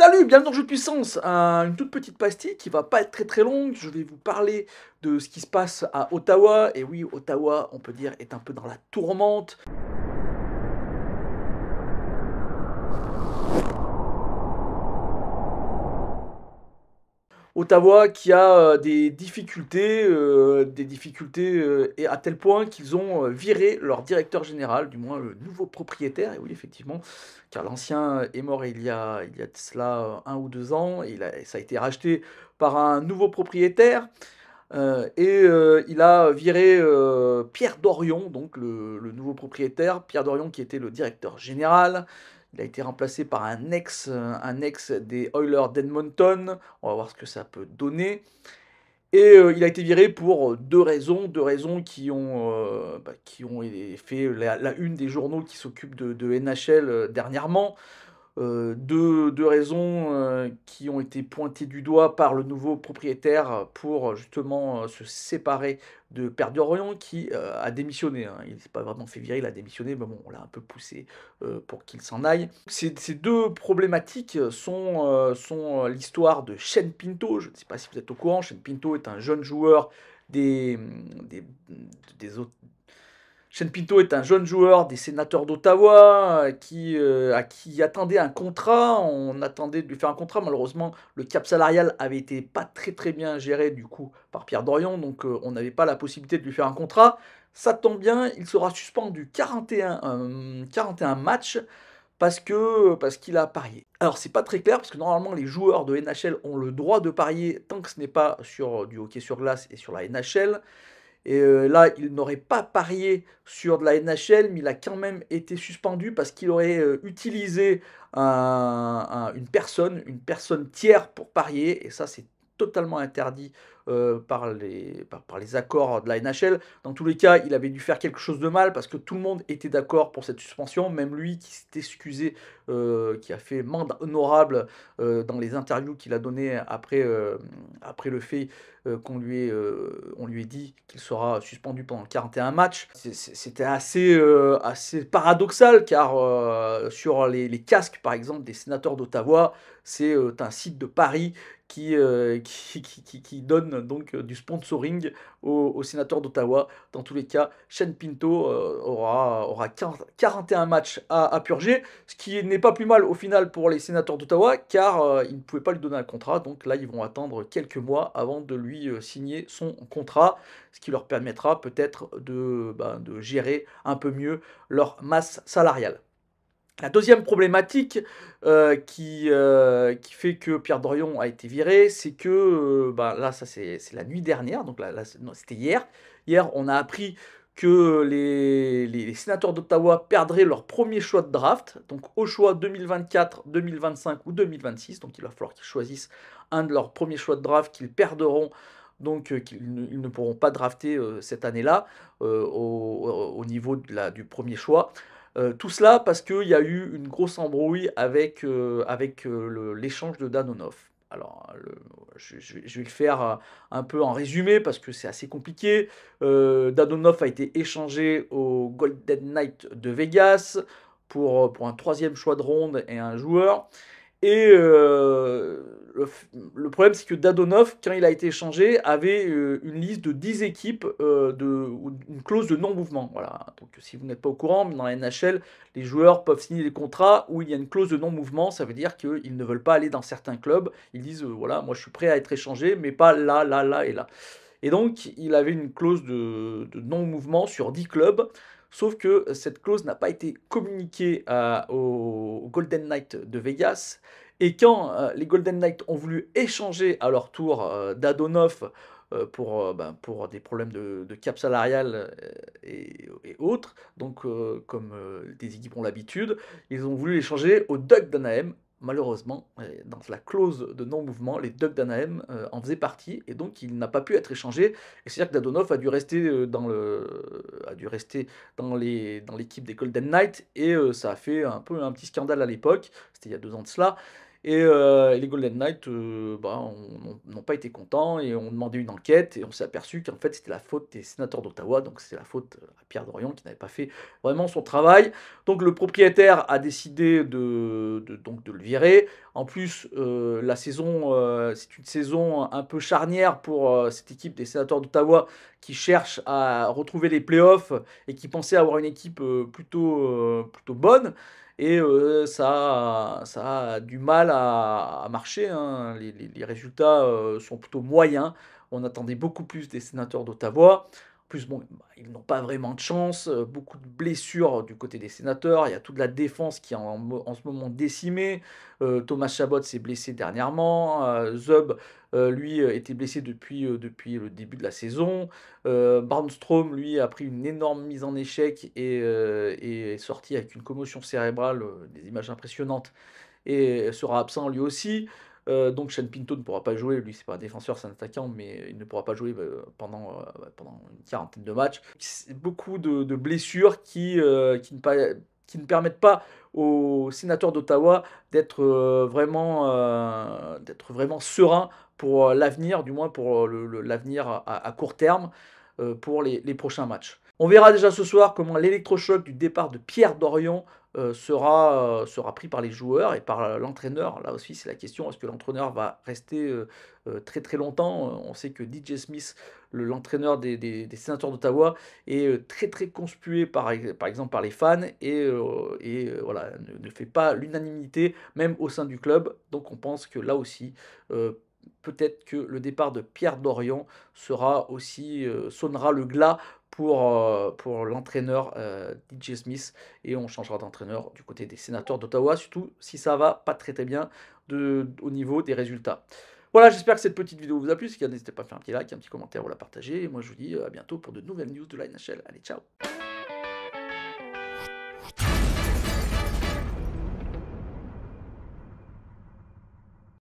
Salut, bienvenue dans Jeu de Puissance, une toute petite pastille qui va pas être très très longue. Je vais vous parler de ce qui se passe à Ottawa. Et oui, Ottawa, on peut dire, est un peu dans la tourmente. Ottawa qui a euh, des difficultés, euh, des difficultés euh, et à tel point qu'ils ont viré leur directeur général, du moins le nouveau propriétaire. Et oui, effectivement, car l'ancien est mort il y a, il y a cela un ou deux ans. Et il ça a été racheté par un nouveau propriétaire. et il a viré Pierre Dorion, donc le, le, nouveau propriétaire. Pierre Dorion qui était le directeur général, il a été remplacé par un ex, euh, un ex des Oilers d'Edmonton. On va voir ce que ça peut donner. Et euh, il a été viré pour deux raisons, deux raisons qui ont, euh, bah, qui ont fait la, une des journaux qui s'occupent de, NHL dernièrement. Euh, deux, raisons euh, qui ont été pointées du doigt par le nouveau propriétaire pour euh, justement se séparer de Père d'Orient qui a démissionné. Hein. Il s'est pas vraiment fait virer, il a démissionné, mais bon, on l'a un peu poussé pour qu'il s'en aille. Ces, ces, deux problématiques sont, sont l'histoire de Shen Pinto. Je ne sais pas si vous êtes au courant, Shen Pinto est un jeune joueur des, des, des autres Shane Pinto est un jeune joueur des sénateurs d'Ottawa euh, qui, euh, à qui attendait un contrat. On attendait de lui faire un contrat. Malheureusement, le cap salarial avait été pas très très bien géré du coup par Pierre Dorian, donc euh, on n'avait pas la possibilité de lui faire un contrat. Ça tombe bien, il sera suspendu 41, 41 matchs parce que parce qu'il a parié. Alors c'est pas très clair parce que normalement les joueurs de NHL ont le droit de parier tant que ce n'est pas sur du hockey sur glace et sur la NHL. Et euh, là, il n'aurait pas parié sur de la NHL, mais il a quand même été suspendu parce qu'il aurait euh, utilisé une personne, une personne tiers pour parier. Et ça, c'est totalement interdit euh, par, les, par, les accords de la NHL. Dans tous les cas, il avait dû faire quelque chose de mal parce que tout le monde était d'accord pour cette suspension, même lui qui s'est excusé, euh, qui a fait mande honorable euh, dans les interviews qu'il a données après, après le fait qu'on lui, ait, on lui ait dit qu'il sera suspendu pendant 41 matchs. C'était assez, assez paradoxal car sur les, casques, par exemple, des sénateurs d'Ottawa, c'est un site de Paris qui, qui, qui donne donc euh, du sponsoring aux sénateurs d'Ottawa. Dans tous les cas, Shane Pinto euh, aura, 41 matchs à, purger, ce qui n'est pas plus mal au final pour les sénateurs d'Ottawa, car euh, ils ne pouvaient pas lui donner un contrat. Donc là, ils vont attendre quelques mois avant de lui signer son contrat, ce qui leur permettra peut-être de bah, gérer un peu mieux leur masse salariale. La deuxième problématique euh, euh, qui, fait que Pierre Dorion a été viré, c'est que, euh, bah, là, ça c'est la nuit dernière, donc c'était hier. Hier, on a appris que les, sénateurs d'Ottawa perdraient leur premier choix de draft, donc au choix 2024, 2025 ou 2026, donc il va falloir qu'ils choisissent un de leurs premiers choix de draft qu'ils perdront donc qu'ils ne, pourront pas drafter cette année-là au, niveau du premier choix. Euh, tout cela parce qu'il y a eu une grosse embrouille avec, euh, avec euh, l'échange de Danonov. Alors, je, vais le faire un peu en résumé parce que c'est assez compliqué. Danonov a été échangé au Golden Knight de Vegas pour un troisième choix de ronde et un joueur. Et euh, le, problème, c'est que Dadonov, quand il a été échangé, avait euh, une liste de 10 équipes, euh, de, une clause de non-mouvement. Voilà. Donc, si vous n'êtes pas au courant, dans la NHL, les joueurs peuvent signer des contrats où il y a une clause de non-mouvement. Ça veut dire qu'ils ne veulent pas aller dans certains clubs. Ils disent voilà, moi je suis prêt à être échangé, mais pas là, là, là et là. Et donc, il avait une clause de, non-mouvement sur 10 clubs. Sauf que cette clause n'a pas été communiquée aux Golden Knights de Vegas. Et quand euh, les Golden Knights ont voulu échanger à leur tour euh, d'Adonov euh, euh, ben, pour, des problèmes de, cap salarial et, autres, donc comme des équipes ont l'habitude, ils ont voulu l'échanger au Doug d'Anaheim malheureusement, euh, dans la clause de non-mouvement, les Ducks d'Anaheim euh, en faisaient partie et donc il n'a pas pu être échangé. Et c'est-à-dire que Dadonov a dû rester euh, dans le, a dû rester dans les, dans l'équipe des Golden Knights et ça a fait un peu un petit scandale à l'époque. C'était il y a deux ans de cela. Euh, et, les Golden Knights euh, bah, n'ont pas été contents et ont demandé une enquête et on s'est aperçu qu'en fait c'était la faute des sénateurs d'Ottawa, donc c'est la faute à Pierre Dorion qui n'avait pas fait vraiment son travail. Donc le propriétaire a décidé de, le virer. En plus, euh, la saison, c'est une saison un peu charnière pour cette équipe des sénateurs d'Ottawa qui cherche à retrouver les playoffs et qui pensait avoir une équipe plutôt, plutôt bonne et ça, ça a du mal à, marcher. Hein. Les, résultats sont plutôt moyens. On attendait beaucoup plus des sénateurs d'Ottawa plus, bon, bah, ils n'ont pas vraiment de chance. Euh, beaucoup de blessures du côté des sénateurs. Il y a toute la défense qui est en, ce moment décimée. Euh, Thomas Chabot s'est blessé dernièrement. Euh, Zub, lui, était blessé depuis, depuis le début de la saison. Barnstrom, lui, a pris une énorme mise en échec et est sorti avec une commotion cérébrale, des images impressionnantes, et sera absent lui aussi. Euh, donc Shane Pinto ne pourra pas jouer, lui c'est pas un défenseur, c'est un attaquant, mais il ne pourra pas jouer bah, pendant, euh, bah, pendant une quarantaine de matchs. Beaucoup de, blessures euh, qui, ne permettent pas aux sénateurs d'Ottawa d'être vraiment, vraiment sereins pour l'avenir, du moins pour l'avenir à, court terme. Euh, pour les, prochains matchs. On verra déjà ce soir comment l'électrochoc du départ de Pierre Dorian euh, sera, euh, sera pris par les joueurs et par l'entraîneur. Là aussi, c'est la question est-ce que l'entraîneur va rester très très longtemps On sait que DJ Smith, l'entraîneur des, sénateurs d'Ottawa, est très très conspué par, par exemple par les fans et, voilà, ne fait pas l'unanimité, même au sein du club. Donc on pense que là aussi, peut-être que le départ de Pierre Dorian sera aussi euh, sonnera le glas pour, euh, pour l'entraîneur euh, DJ Smith et on changera d'entraîneur du côté des sénateurs d'Ottawa, surtout si ça va pas très très bien de, au niveau des résultats. Voilà, j'espère que cette petite vidéo vous a plu. Si n'hésitez pas à faire un petit like, un petit commentaire ou la partager. Et moi, je vous dis à bientôt pour de nouvelles news de la NHL. Allez, ciao